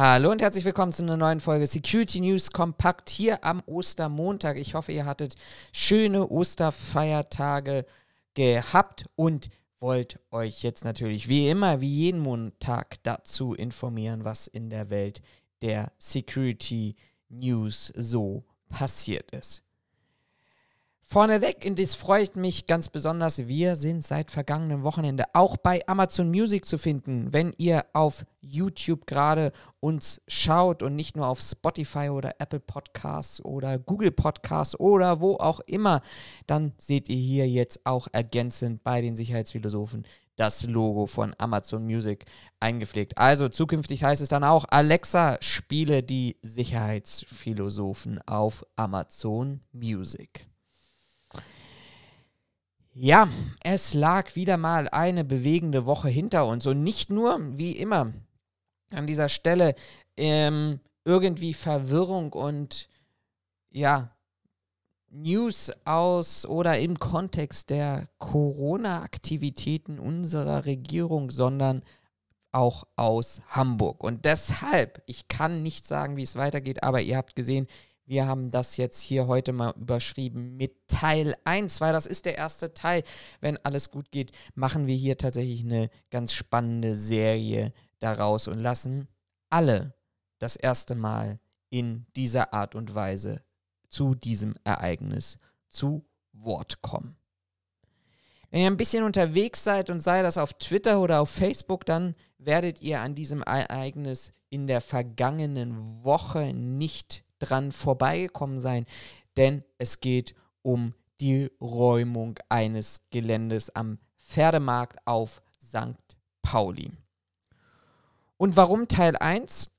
Hallo und herzlich willkommen zu einer neuen Folge Security News Kompakt hier am Ostermontag. Ich hoffe, ihr hattet schöne Osterfeiertage gehabt und wollt euch jetzt natürlich wie immer, wie jeden Montag dazu informieren, was in der Welt der Security News so passiert ist. Vorneweg, und das freut mich ganz besonders, wir sind seit vergangenem Wochenende auch bei Amazon Music zu finden. Wenn ihr auf YouTube gerade uns schaut und nicht nur auf Spotify oder Apple Podcasts oder Google Podcasts oder wo auch immer, dann seht ihr hier jetzt auch ergänzend bei den Sicherheitsphilosophen das Logo von Amazon Music eingepflegt. Also zukünftig heißt es dann auch, Alexa, spiele die Sicherheitsphilosophen auf Amazon Music. Ja, es lag wieder mal eine bewegende Woche hinter uns und nicht nur, wie immer, an dieser Stelle ähm, irgendwie Verwirrung und ja, News aus oder im Kontext der Corona-Aktivitäten unserer Regierung, sondern auch aus Hamburg. Und deshalb, ich kann nicht sagen, wie es weitergeht, aber ihr habt gesehen, wir haben das jetzt hier heute mal überschrieben mit Teil 1, weil das ist der erste Teil. Wenn alles gut geht, machen wir hier tatsächlich eine ganz spannende Serie daraus und lassen alle das erste Mal in dieser Art und Weise zu diesem Ereignis zu Wort kommen. Wenn ihr ein bisschen unterwegs seid und sei das auf Twitter oder auf Facebook, dann werdet ihr an diesem Ereignis in der vergangenen Woche nicht dran vorbeigekommen sein, denn es geht um die Räumung eines Geländes am Pferdemarkt auf St. Pauli. Und warum Teil 1?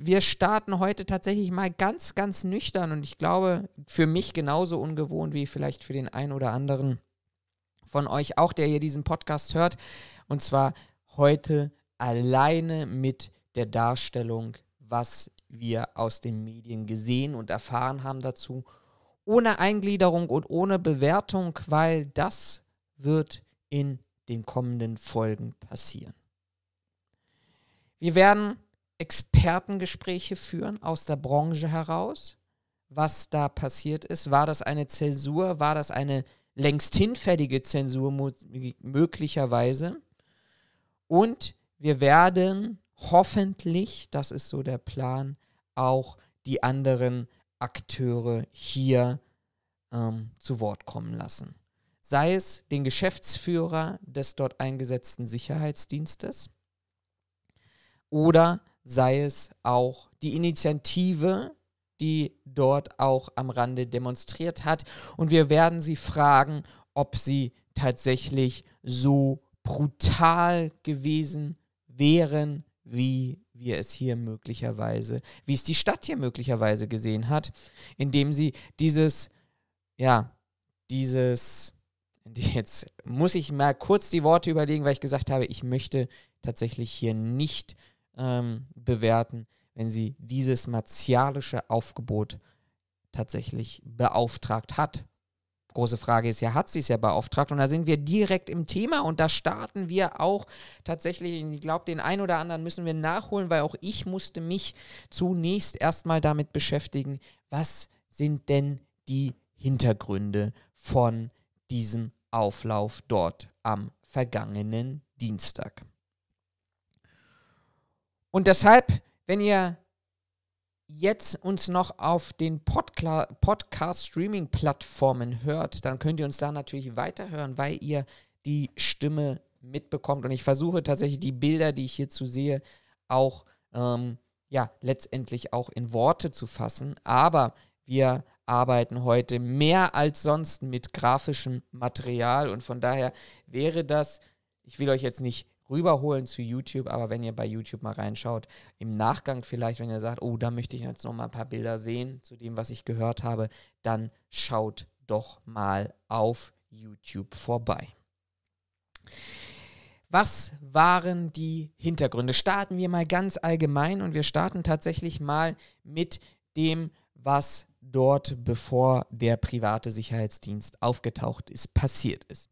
Wir starten heute tatsächlich mal ganz, ganz nüchtern und ich glaube, für mich genauso ungewohnt wie vielleicht für den einen oder anderen von euch auch, der hier diesen Podcast hört. Und zwar heute alleine mit der Darstellung, was wir aus den Medien gesehen und erfahren haben dazu. Ohne Eingliederung und ohne Bewertung, weil das wird in den kommenden Folgen passieren. Wir werden Expertengespräche führen aus der Branche heraus, was da passiert ist. War das eine Zäsur? War das eine längst hinfällige Zensur möglicherweise? Und wir werden hoffentlich, das ist so der Plan, auch die anderen Akteure hier ähm, zu Wort kommen lassen. Sei es den Geschäftsführer des dort eingesetzten Sicherheitsdienstes oder sei es auch die Initiative, die dort auch am Rande demonstriert hat. Und wir werden sie fragen, ob sie tatsächlich so brutal gewesen wären, wie wir es hier möglicherweise, wie es die Stadt hier möglicherweise gesehen hat, indem sie dieses, ja, dieses, jetzt muss ich mal kurz die Worte überlegen, weil ich gesagt habe, ich möchte tatsächlich hier nicht ähm, bewerten, wenn sie dieses martialische Aufgebot tatsächlich beauftragt hat große Frage ist ja, hat sie es ja beauftragt? Und da sind wir direkt im Thema und da starten wir auch tatsächlich, ich glaube, den einen oder anderen müssen wir nachholen, weil auch ich musste mich zunächst erstmal damit beschäftigen, was sind denn die Hintergründe von diesem Auflauf dort am vergangenen Dienstag. Und deshalb, wenn ihr jetzt uns noch auf den Podcast-Streaming-Plattformen hört, dann könnt ihr uns da natürlich weiterhören, weil ihr die Stimme mitbekommt. Und ich versuche tatsächlich die Bilder, die ich hierzu sehe, auch ähm, ja, letztendlich auch in Worte zu fassen. Aber wir arbeiten heute mehr als sonst mit grafischem Material und von daher wäre das, ich will euch jetzt nicht rüberholen zu YouTube. Aber wenn ihr bei YouTube mal reinschaut, im Nachgang vielleicht, wenn ihr sagt, oh, da möchte ich jetzt noch mal ein paar Bilder sehen zu dem, was ich gehört habe, dann schaut doch mal auf YouTube vorbei. Was waren die Hintergründe? Starten wir mal ganz allgemein und wir starten tatsächlich mal mit dem, was dort, bevor der private Sicherheitsdienst aufgetaucht ist, passiert ist.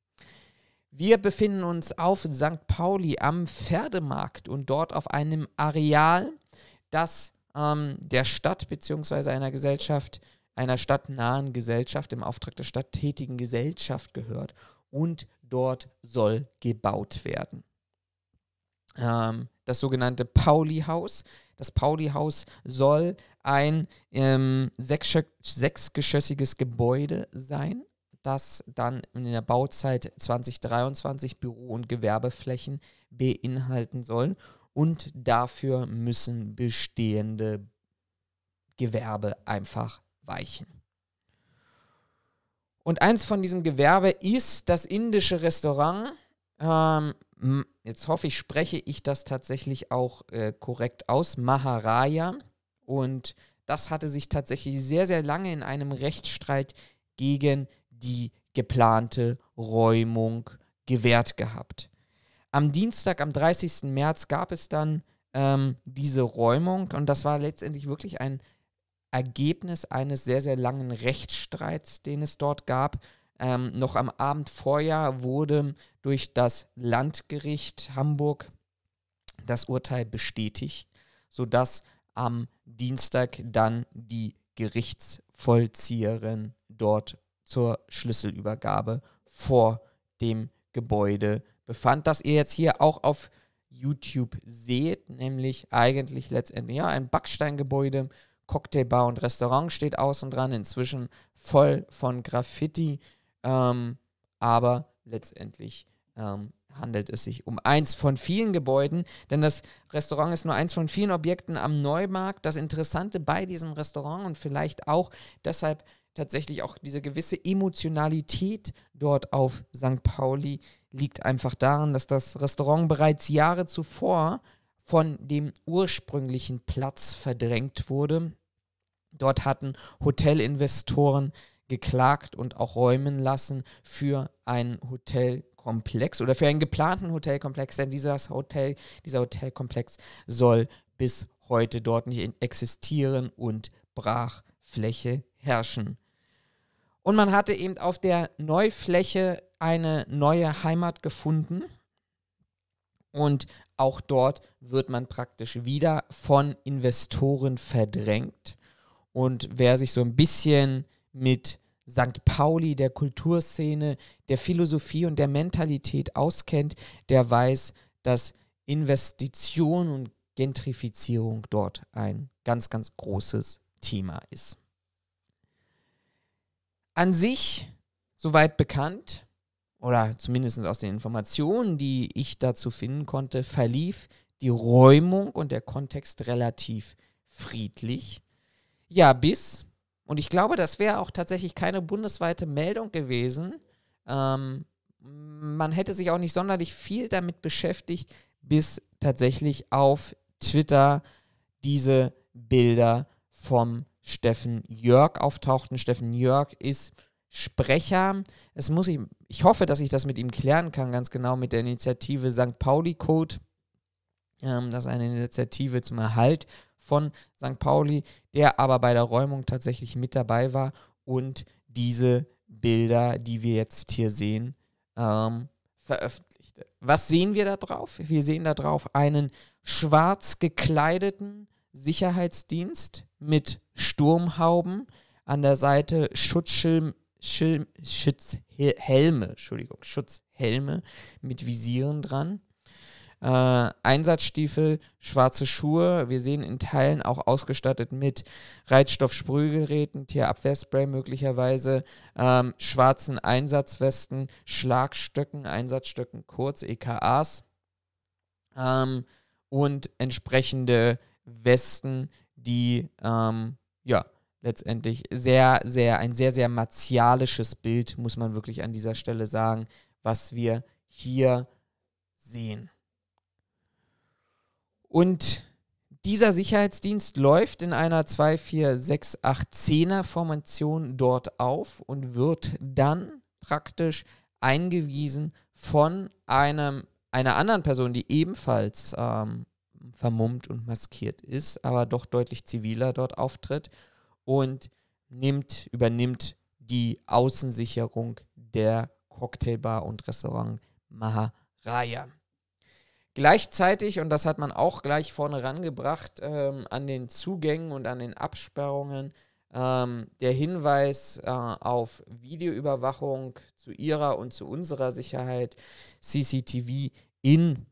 Wir befinden uns auf St. Pauli am Pferdemarkt und dort auf einem Areal, das ähm, der Stadt bzw. einer Gesellschaft, einer stadtnahen Gesellschaft, im Auftrag der stadttätigen Gesellschaft gehört. Und dort soll gebaut werden. Ähm, das sogenannte Pauli-Haus. Das Pauli-Haus soll ein ähm, sechsgeschossiges Gebäude sein das dann in der Bauzeit 2023 Büro- und Gewerbeflächen beinhalten sollen. Und dafür müssen bestehende Gewerbe einfach weichen. Und eins von diesem Gewerbe ist das indische Restaurant. Ähm, jetzt hoffe ich, spreche ich das tatsächlich auch äh, korrekt aus. Maharaja. Und das hatte sich tatsächlich sehr, sehr lange in einem Rechtsstreit gegen die geplante Räumung gewährt gehabt. Am Dienstag, am 30. März, gab es dann ähm, diese Räumung und das war letztendlich wirklich ein Ergebnis eines sehr, sehr langen Rechtsstreits, den es dort gab. Ähm, noch am Abend vorher wurde durch das Landgericht Hamburg das Urteil bestätigt, sodass am Dienstag dann die Gerichtsvollzieherin dort zur Schlüsselübergabe vor dem Gebäude befand, das ihr jetzt hier auch auf YouTube seht, nämlich eigentlich letztendlich ja, ein Backsteingebäude, Cocktailbar und Restaurant steht außen dran, inzwischen voll von Graffiti, ähm, aber letztendlich ähm, handelt es sich um eins von vielen Gebäuden, denn das Restaurant ist nur eins von vielen Objekten am Neumarkt. Das Interessante bei diesem Restaurant und vielleicht auch deshalb tatsächlich auch diese gewisse Emotionalität dort auf St. Pauli liegt einfach daran, dass das Restaurant bereits Jahre zuvor von dem ursprünglichen Platz verdrängt wurde. Dort hatten Hotelinvestoren geklagt und auch räumen lassen für ein Hotel Hotelkomplex oder für einen geplanten Hotelkomplex, denn dieses Hotel, dieser Hotelkomplex soll bis heute dort nicht existieren und Brachfläche herrschen. Und man hatte eben auf der Neufläche eine neue Heimat gefunden. Und auch dort wird man praktisch wieder von Investoren verdrängt. Und wer sich so ein bisschen mit St. Pauli, der Kulturszene, der Philosophie und der Mentalität auskennt, der weiß, dass Investition und Gentrifizierung dort ein ganz, ganz großes Thema ist. An sich soweit bekannt, oder zumindest aus den Informationen, die ich dazu finden konnte, verlief die Räumung und der Kontext relativ friedlich. Ja, bis und ich glaube, das wäre auch tatsächlich keine bundesweite Meldung gewesen. Ähm, man hätte sich auch nicht sonderlich viel damit beschäftigt, bis tatsächlich auf Twitter diese Bilder vom Steffen Jörg auftauchten. Steffen Jörg ist Sprecher. Es muss ich, ich hoffe, dass ich das mit ihm klären kann, ganz genau mit der Initiative St. Pauli Code. Ähm, das ist eine Initiative zum Erhalt von St. Pauli, der aber bei der Räumung tatsächlich mit dabei war und diese Bilder, die wir jetzt hier sehen, ähm, veröffentlichte. Was sehen wir da drauf? Wir sehen da drauf einen schwarz gekleideten Sicherheitsdienst mit Sturmhauben, an der Seite Schutzschirm, Schirm, Schutzhelme, Entschuldigung, Schutzhelme mit Visieren dran äh, Einsatzstiefel, schwarze Schuhe. Wir sehen in Teilen auch ausgestattet mit Reizstoffsprühgeräten, Tierabwehrspray möglicherweise, ähm, schwarzen Einsatzwesten, Schlagstöcken, Einsatzstöcken, kurz EKAs ähm, und entsprechende Westen, die ähm, ja letztendlich sehr, sehr, ein sehr, sehr martialisches Bild, muss man wirklich an dieser Stelle sagen, was wir hier sehen. Und dieser Sicherheitsdienst läuft in einer 24680er Formation dort auf und wird dann praktisch eingewiesen von einem, einer anderen Person, die ebenfalls ähm, vermummt und maskiert ist, aber doch deutlich ziviler dort auftritt und nimmt, übernimmt die Außensicherung der Cocktailbar und Restaurant Maharaya. Gleichzeitig, und das hat man auch gleich vorne rangebracht, ähm, an den Zugängen und an den Absperrungen ähm, der Hinweis äh, auf Videoüberwachung zu ihrer und zu unserer Sicherheit, CCTV in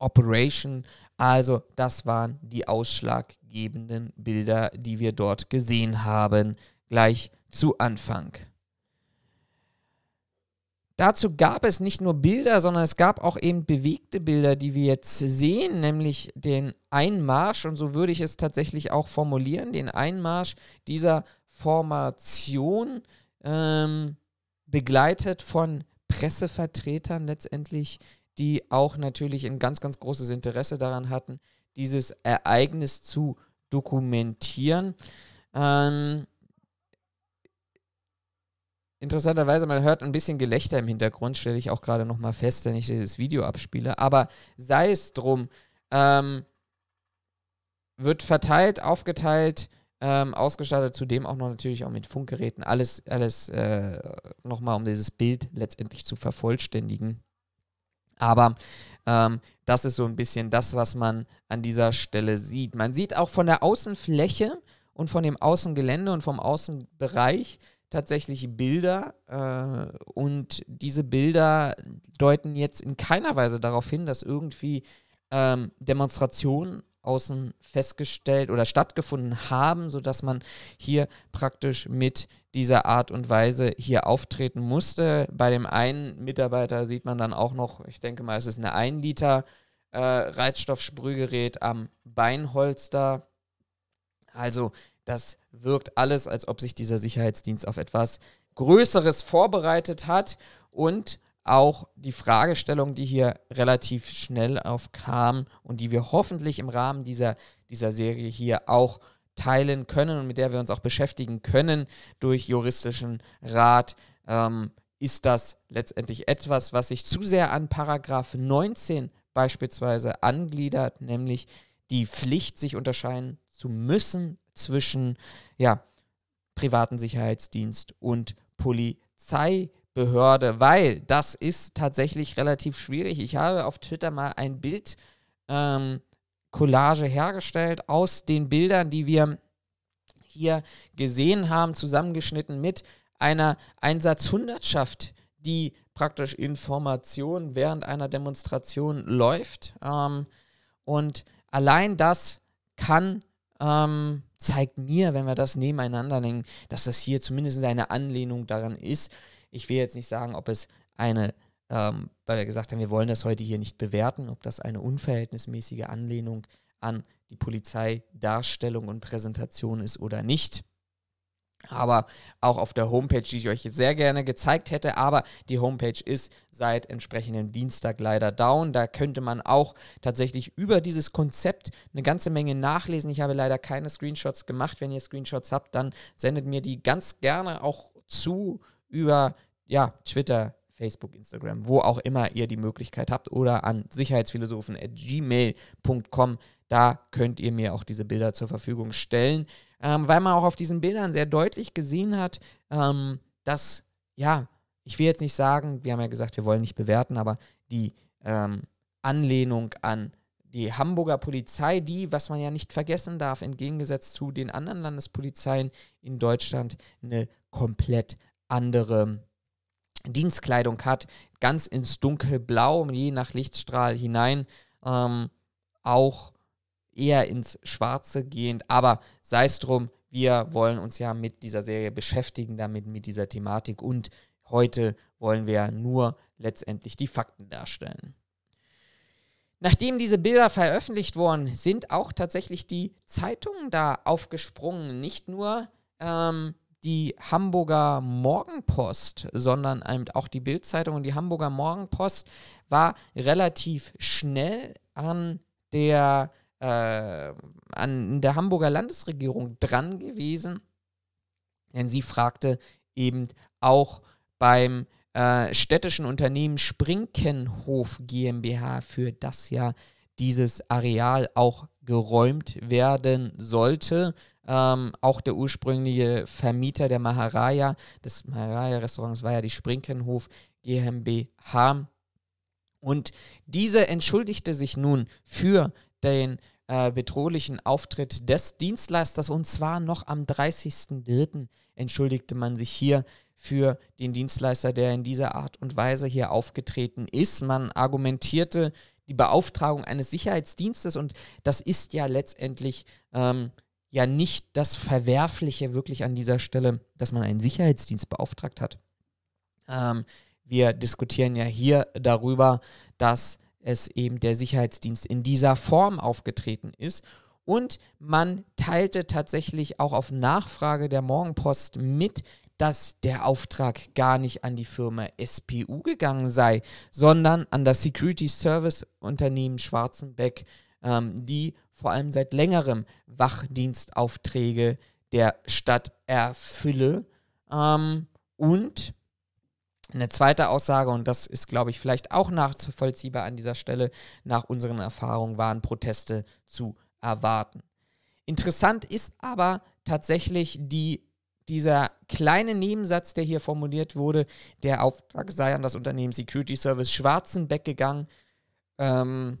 Operation. Also das waren die ausschlaggebenden Bilder, die wir dort gesehen haben, gleich zu Anfang. Dazu gab es nicht nur Bilder, sondern es gab auch eben bewegte Bilder, die wir jetzt sehen, nämlich den Einmarsch, und so würde ich es tatsächlich auch formulieren, den Einmarsch dieser Formation, ähm, begleitet von Pressevertretern letztendlich, die auch natürlich ein ganz, ganz großes Interesse daran hatten, dieses Ereignis zu dokumentieren. Ähm, Interessanterweise, man hört ein bisschen Gelächter im Hintergrund, stelle ich auch gerade nochmal fest, wenn ich dieses Video abspiele. Aber sei es drum, ähm, wird verteilt, aufgeteilt, ähm, ausgestattet, zudem auch noch natürlich auch mit Funkgeräten. Alles, alles äh, nochmal, um dieses Bild letztendlich zu vervollständigen. Aber ähm, das ist so ein bisschen das, was man an dieser Stelle sieht. Man sieht auch von der Außenfläche und von dem Außengelände und vom Außenbereich tatsächlich Bilder äh, und diese Bilder deuten jetzt in keiner Weise darauf hin, dass irgendwie ähm, Demonstrationen außen festgestellt oder stattgefunden haben, sodass man hier praktisch mit dieser Art und Weise hier auftreten musste. Bei dem einen Mitarbeiter sieht man dann auch noch, ich denke mal, es ist eine 1 Liter äh, Reizstoffsprühgerät am Beinholster. Also das wirkt alles, als ob sich dieser Sicherheitsdienst auf etwas Größeres vorbereitet hat und auch die Fragestellung, die hier relativ schnell aufkam und die wir hoffentlich im Rahmen dieser, dieser Serie hier auch teilen können und mit der wir uns auch beschäftigen können durch juristischen Rat, ähm, ist das letztendlich etwas, was sich zu sehr an Paragraph 19 beispielsweise angliedert, nämlich die Pflicht, sich unterscheiden zu müssen zwischen ja, privaten Sicherheitsdienst und Polizeibehörde, weil das ist tatsächlich relativ schwierig. Ich habe auf Twitter mal ein Bild ähm, Collage hergestellt aus den Bildern, die wir hier gesehen haben, zusammengeschnitten mit einer Einsatzhundertschaft, die praktisch Informationen während einer Demonstration läuft. Ähm, und allein das kann ähm, zeigt mir, wenn wir das nebeneinander legen, dass das hier zumindest eine Anlehnung daran ist. Ich will jetzt nicht sagen, ob es eine, ähm, weil wir gesagt haben, wir wollen das heute hier nicht bewerten, ob das eine unverhältnismäßige Anlehnung an die Polizeidarstellung und Präsentation ist oder nicht aber auch auf der Homepage, die ich euch sehr gerne gezeigt hätte. Aber die Homepage ist seit entsprechendem Dienstag leider down. Da könnte man auch tatsächlich über dieses Konzept eine ganze Menge nachlesen. Ich habe leider keine Screenshots gemacht. Wenn ihr Screenshots habt, dann sendet mir die ganz gerne auch zu über ja, Twitter, Facebook, Instagram, wo auch immer ihr die Möglichkeit habt oder an sicherheitsphilosophen.gmail.com. Da könnt ihr mir auch diese Bilder zur Verfügung stellen, ähm, weil man auch auf diesen Bildern sehr deutlich gesehen hat, ähm, dass, ja, ich will jetzt nicht sagen, wir haben ja gesagt, wir wollen nicht bewerten, aber die ähm, Anlehnung an die Hamburger Polizei, die, was man ja nicht vergessen darf, entgegengesetzt zu den anderen Landespolizeien in Deutschland eine komplett andere Dienstkleidung hat, ganz ins Dunkelblau, je nach Lichtstrahl hinein, ähm, auch eher ins Schwarze gehend. Aber sei es drum, wir wollen uns ja mit dieser Serie beschäftigen, damit mit dieser Thematik und heute wollen wir nur letztendlich die Fakten darstellen. Nachdem diese Bilder veröffentlicht wurden, sind auch tatsächlich die Zeitungen da aufgesprungen. Nicht nur ähm, die Hamburger Morgenpost, sondern auch die Bildzeitung und die Hamburger Morgenpost war relativ schnell an der, äh, an der Hamburger Landesregierung dran gewesen, denn sie fragte eben auch beim äh, städtischen Unternehmen Sprinkenhof GmbH für das Jahr dieses Areal auch geräumt werden sollte. Ähm, auch der ursprüngliche Vermieter der Maharaja, des Maharaja-Restaurants war ja die Sprinkenhof GmbH. Und diese entschuldigte sich nun für den äh, bedrohlichen Auftritt des Dienstleisters und zwar noch am 30.03. entschuldigte man sich hier für den Dienstleister, der in dieser Art und Weise hier aufgetreten ist. Man argumentierte die Beauftragung eines Sicherheitsdienstes und das ist ja letztendlich ähm, ja nicht das Verwerfliche wirklich an dieser Stelle, dass man einen Sicherheitsdienst beauftragt hat. Ähm, wir diskutieren ja hier darüber, dass es eben der Sicherheitsdienst in dieser Form aufgetreten ist. Und man teilte tatsächlich auch auf Nachfrage der Morgenpost mit, dass der Auftrag gar nicht an die Firma SPU gegangen sei, sondern an das Security Service Unternehmen Schwarzenbeck, ähm, die vor allem seit längerem Wachdienstaufträge der Stadt erfülle. Ähm, und eine zweite Aussage, und das ist, glaube ich, vielleicht auch nachvollziehbar an dieser Stelle, nach unseren Erfahrungen waren Proteste zu erwarten. Interessant ist aber tatsächlich die dieser kleine Nebensatz, der hier formuliert wurde, der Auftrag sei an das Unternehmen Security Service Schwarzenbeck gegangen. Ähm,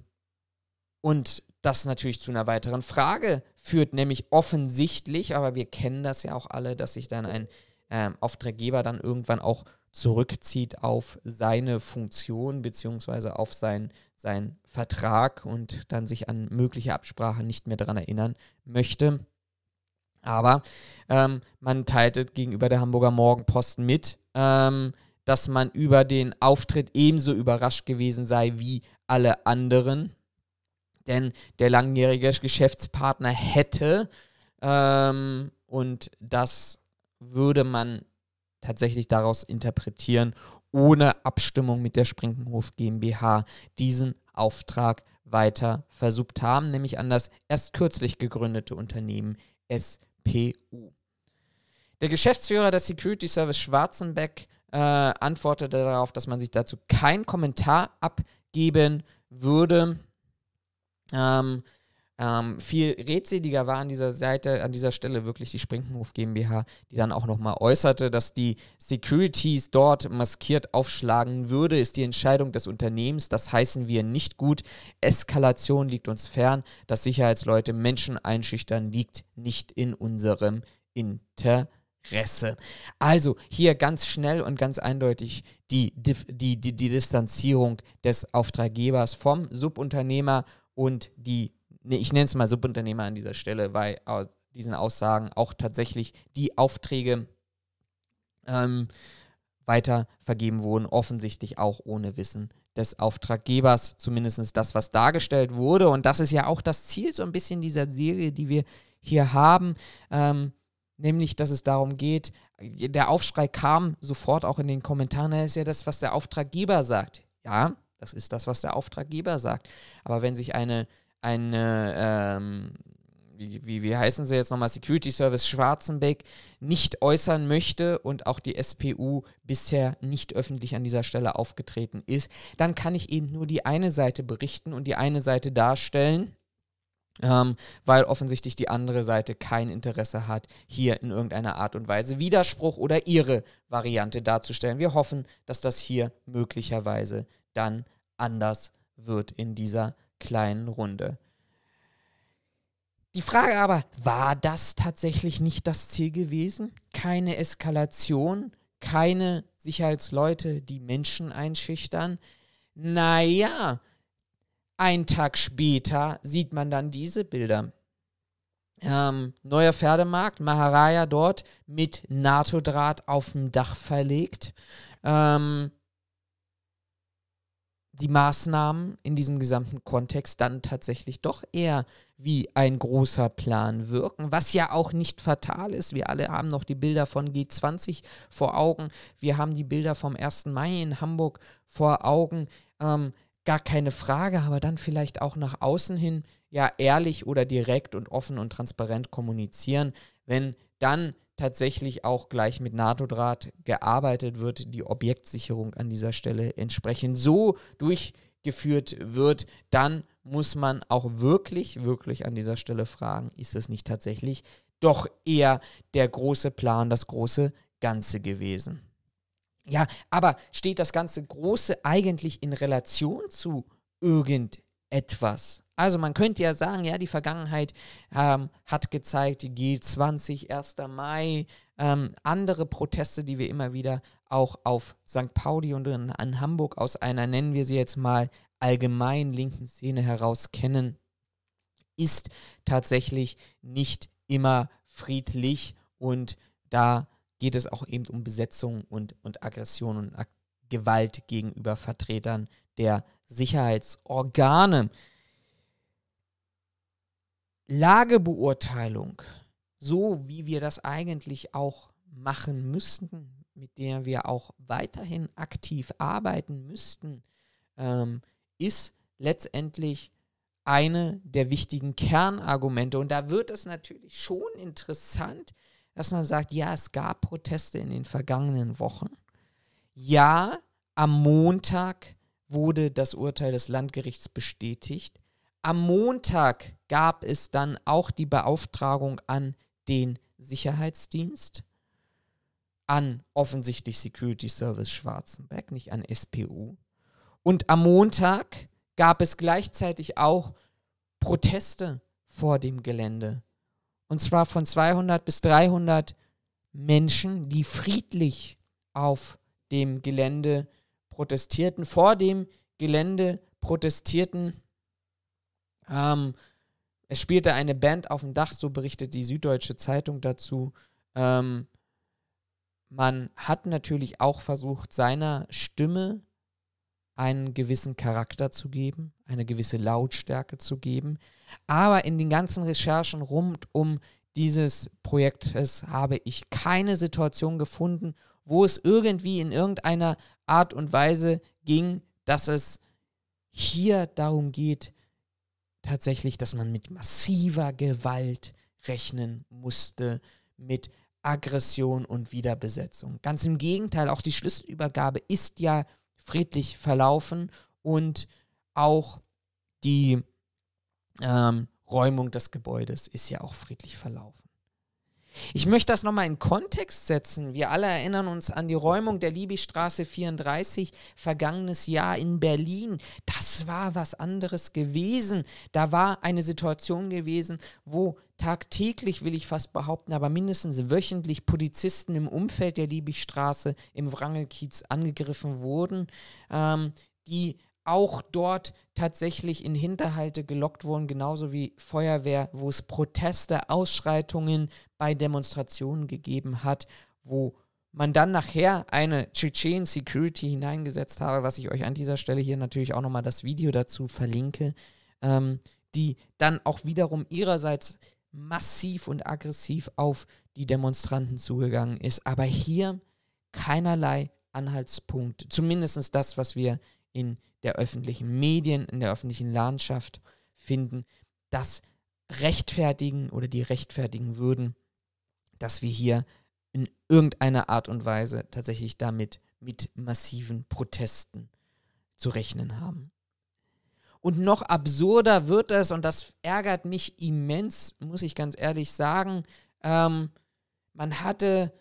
und das natürlich zu einer weiteren Frage führt, nämlich offensichtlich, aber wir kennen das ja auch alle, dass sich dann ein ähm, Auftraggeber dann irgendwann auch zurückzieht auf seine Funktion beziehungsweise auf seinen, seinen Vertrag und dann sich an mögliche Absprachen nicht mehr daran erinnern möchte. Aber ähm, man teilte gegenüber der Hamburger Morgenpost mit, ähm, dass man über den Auftritt ebenso überrascht gewesen sei wie alle anderen. Denn der langjährige Geschäftspartner hätte ähm, und das würde man tatsächlich daraus interpretieren, ohne Abstimmung mit der Sprinkenhof GmbH diesen Auftrag weiter versucht haben, nämlich an das erst kürzlich gegründete Unternehmen SB. PU. Der Geschäftsführer des Security Service Schwarzenbeck äh, antwortete darauf, dass man sich dazu keinen Kommentar abgeben würde. Ähm, ähm, viel redseliger war an dieser Seite, an dieser Stelle wirklich die Sprinkenhof GmbH, die dann auch nochmal äußerte, dass die Securities dort maskiert aufschlagen würde, ist die Entscheidung des Unternehmens. Das heißen wir nicht gut. Eskalation liegt uns fern. Dass Sicherheitsleute Menschen einschüchtern, liegt nicht in unserem Interesse. Resse. Also hier ganz schnell und ganz eindeutig die, die, die, die Distanzierung des Auftraggebers vom Subunternehmer und die ich nenne es mal Subunternehmer an dieser Stelle weil aus diesen Aussagen auch tatsächlich die Aufträge ähm, weiter vergeben wurden, offensichtlich auch ohne Wissen des Auftraggebers, zumindest das, was dargestellt wurde. Und das ist ja auch das Ziel so ein bisschen dieser Serie, die wir hier haben, ähm, nämlich, dass es darum geht, äh, der Aufschrei kam sofort auch in den Kommentaren, das ist ja das, was der Auftraggeber sagt. Ja, das ist das, was der Auftraggeber sagt. Aber wenn sich eine eine, ähm, wie, wie, wie, heißen sie jetzt nochmal, Security Service Schwarzenbeck nicht äußern möchte und auch die SPU bisher nicht öffentlich an dieser Stelle aufgetreten ist, dann kann ich eben nur die eine Seite berichten und die eine Seite darstellen. Ähm, weil offensichtlich die andere Seite kein Interesse hat, hier in irgendeiner Art und Weise Widerspruch oder ihre Variante darzustellen. Wir hoffen, dass das hier möglicherweise dann anders wird in dieser kleinen Runde. Die Frage aber, war das tatsächlich nicht das Ziel gewesen? Keine Eskalation, keine Sicherheitsleute, die Menschen einschüchtern? Naja, einen Tag später sieht man dann diese Bilder. Ähm, neuer Pferdemarkt, Maharaja dort mit NATO-Draht auf dem Dach verlegt. Ähm, die Maßnahmen in diesem gesamten Kontext dann tatsächlich doch eher wie ein großer Plan wirken, was ja auch nicht fatal ist. Wir alle haben noch die Bilder von G20 vor Augen. Wir haben die Bilder vom 1. Mai in Hamburg vor Augen. Ähm, gar keine Frage, aber dann vielleicht auch nach außen hin ja ehrlich oder direkt und offen und transparent kommunizieren, wenn dann tatsächlich auch gleich mit NATO-Draht gearbeitet wird, die Objektsicherung an dieser Stelle entsprechend so durchgeführt wird, dann muss man auch wirklich, wirklich an dieser Stelle fragen, ist es nicht tatsächlich doch eher der große Plan, das große Ganze gewesen? Ja, aber steht das ganze Große eigentlich in Relation zu irgendetwas? Also man könnte ja sagen, ja, die Vergangenheit ähm, hat gezeigt, die G20, 1. Mai, ähm, andere Proteste, die wir immer wieder auch auf St. Pauli und in, in Hamburg aus einer, nennen wir sie jetzt mal, allgemein linken Szene heraus kennen, ist tatsächlich nicht immer friedlich und da geht es auch eben um Besetzung und, und Aggression und Ak Gewalt gegenüber Vertretern der Sicherheitsorgane. Lagebeurteilung, so wie wir das eigentlich auch machen müssten, mit der wir auch weiterhin aktiv arbeiten müssten, ähm, ist letztendlich eine der wichtigen Kernargumente. Und da wird es natürlich schon interessant, dass man sagt, ja, es gab Proteste in den vergangenen Wochen. Ja, am Montag wurde das Urteil des Landgerichts bestätigt. Am Montag gab es dann auch die Beauftragung an den Sicherheitsdienst, an offensichtlich Security Service Schwarzenberg, nicht an SPU. Und am Montag gab es gleichzeitig auch Proteste vor dem Gelände. Und zwar von 200 bis 300 Menschen, die friedlich auf dem Gelände protestierten. Vor dem Gelände protestierten ähm, es spielte eine Band auf dem Dach, so berichtet die Süddeutsche Zeitung dazu. Ähm, man hat natürlich auch versucht, seiner Stimme einen gewissen Charakter zu geben, eine gewisse Lautstärke zu geben. Aber in den ganzen Recherchen rund um dieses Projektes habe ich keine Situation gefunden, wo es irgendwie in irgendeiner Art und Weise ging, dass es hier darum geht, tatsächlich, dass man mit massiver Gewalt rechnen musste, mit Aggression und Wiederbesetzung. Ganz im Gegenteil, auch die Schlüsselübergabe ist ja friedlich verlaufen und auch die ähm, Räumung des Gebäudes ist ja auch friedlich verlaufen. Ich möchte das nochmal in Kontext setzen. Wir alle erinnern uns an die Räumung der Liebigstraße 34 vergangenes Jahr in Berlin. Das war was anderes gewesen. Da war eine Situation gewesen, wo tagtäglich, will ich fast behaupten, aber mindestens wöchentlich Polizisten im Umfeld der Liebigstraße im Wrangelkiez angegriffen wurden, ähm, die auch dort tatsächlich in Hinterhalte gelockt wurden, genauso wie Feuerwehr, wo es Proteste, Ausschreitungen bei Demonstrationen gegeben hat, wo man dann nachher eine Tschetschen Security hineingesetzt habe, was ich euch an dieser Stelle hier natürlich auch nochmal das Video dazu verlinke, ähm, die dann auch wiederum ihrerseits massiv und aggressiv auf die Demonstranten zugegangen ist. Aber hier keinerlei Anhaltspunkt, zumindest das, was wir in der öffentlichen Medien, in der öffentlichen Landschaft finden, das rechtfertigen oder die rechtfertigen würden, dass wir hier in irgendeiner Art und Weise tatsächlich damit mit massiven Protesten zu rechnen haben. Und noch absurder wird es, und das ärgert mich immens, muss ich ganz ehrlich sagen, ähm, man hatte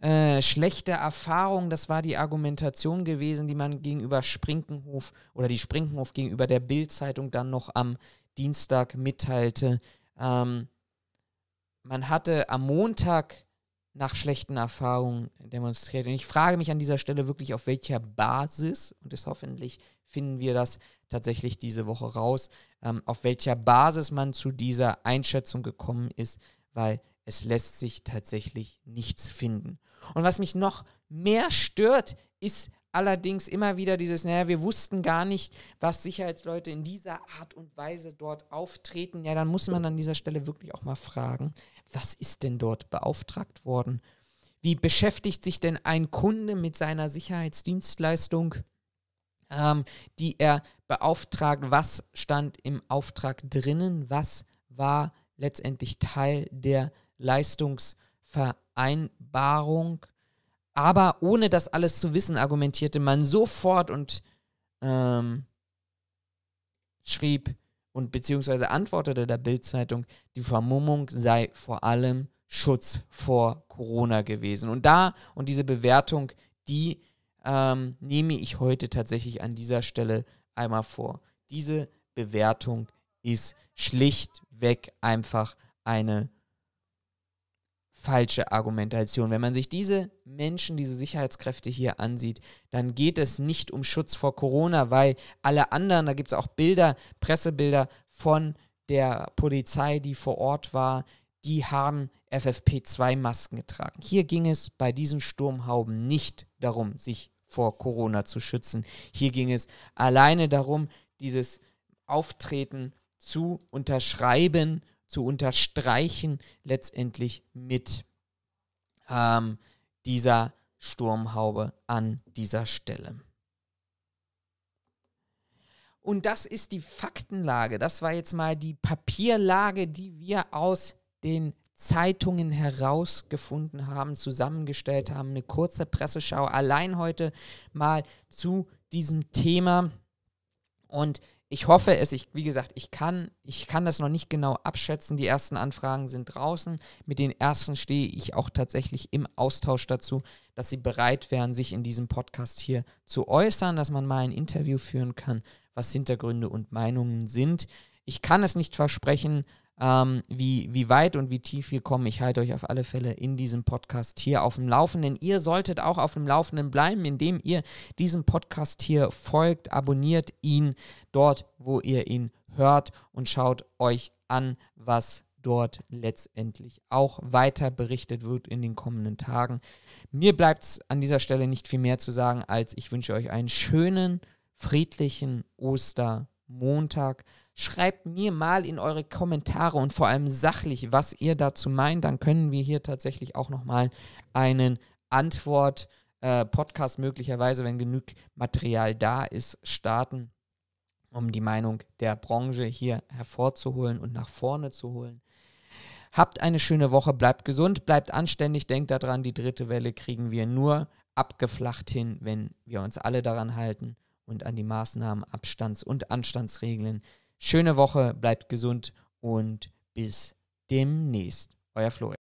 äh, schlechte Erfahrung, das war die Argumentation gewesen, die man gegenüber Sprinkenhof oder die Sprinkenhof gegenüber der Bild-Zeitung dann noch am Dienstag mitteilte. Ähm, man hatte am Montag nach schlechten Erfahrungen demonstriert. Und ich frage mich an dieser Stelle wirklich, auf welcher Basis, und das hoffentlich finden wir das tatsächlich diese Woche raus, ähm, auf welcher Basis man zu dieser Einschätzung gekommen ist, weil es lässt sich tatsächlich nichts finden. Und was mich noch mehr stört, ist allerdings immer wieder dieses, naja, wir wussten gar nicht, was Sicherheitsleute in dieser Art und Weise dort auftreten. Ja, dann muss man an dieser Stelle wirklich auch mal fragen, was ist denn dort beauftragt worden? Wie beschäftigt sich denn ein Kunde mit seiner Sicherheitsdienstleistung, ähm, die er beauftragt? Was stand im Auftrag drinnen? Was war letztendlich Teil der Leistungsvereinbarung. Aber ohne das alles zu wissen, argumentierte man sofort und ähm, schrieb und beziehungsweise antwortete der Bildzeitung, die Vermummung sei vor allem Schutz vor Corona gewesen. Und da und diese Bewertung, die ähm, nehme ich heute tatsächlich an dieser Stelle einmal vor. Diese Bewertung ist schlichtweg einfach eine falsche Argumentation. Wenn man sich diese Menschen, diese Sicherheitskräfte hier ansieht, dann geht es nicht um Schutz vor Corona, weil alle anderen, da gibt es auch Bilder, Pressebilder von der Polizei, die vor Ort war, die haben FFP2-Masken getragen. Hier ging es bei diesen Sturmhauben nicht darum, sich vor Corona zu schützen. Hier ging es alleine darum, dieses Auftreten zu unterschreiben zu unterstreichen, letztendlich mit ähm, dieser Sturmhaube an dieser Stelle. Und das ist die Faktenlage. Das war jetzt mal die Papierlage, die wir aus den Zeitungen herausgefunden haben, zusammengestellt haben. Eine kurze Presseschau allein heute mal zu diesem Thema. Und ich hoffe es, ich, wie gesagt, ich kann, ich kann das noch nicht genau abschätzen. Die ersten Anfragen sind draußen. Mit den ersten stehe ich auch tatsächlich im Austausch dazu, dass sie bereit wären, sich in diesem Podcast hier zu äußern, dass man mal ein Interview führen kann, was Hintergründe und Meinungen sind. Ich kann es nicht versprechen, ähm, wie, wie weit und wie tief wir kommen. Ich halte euch auf alle Fälle in diesem Podcast hier auf dem Laufenden. Ihr solltet auch auf dem Laufenden bleiben, indem ihr diesem Podcast hier folgt, abonniert ihn dort, wo ihr ihn hört und schaut euch an, was dort letztendlich auch weiter berichtet wird in den kommenden Tagen. Mir bleibt es an dieser Stelle nicht viel mehr zu sagen, als ich wünsche euch einen schönen, friedlichen Ostermontag. Schreibt mir mal in eure Kommentare und vor allem sachlich, was ihr dazu meint. Dann können wir hier tatsächlich auch nochmal einen Antwort-Podcast äh, möglicherweise, wenn genug Material da ist, starten, um die Meinung der Branche hier hervorzuholen und nach vorne zu holen. Habt eine schöne Woche, bleibt gesund, bleibt anständig, denkt daran, die dritte Welle kriegen wir nur abgeflacht hin, wenn wir uns alle daran halten und an die Maßnahmen, Abstands- und Anstandsregeln Schöne Woche, bleibt gesund und bis demnächst. Euer Florian.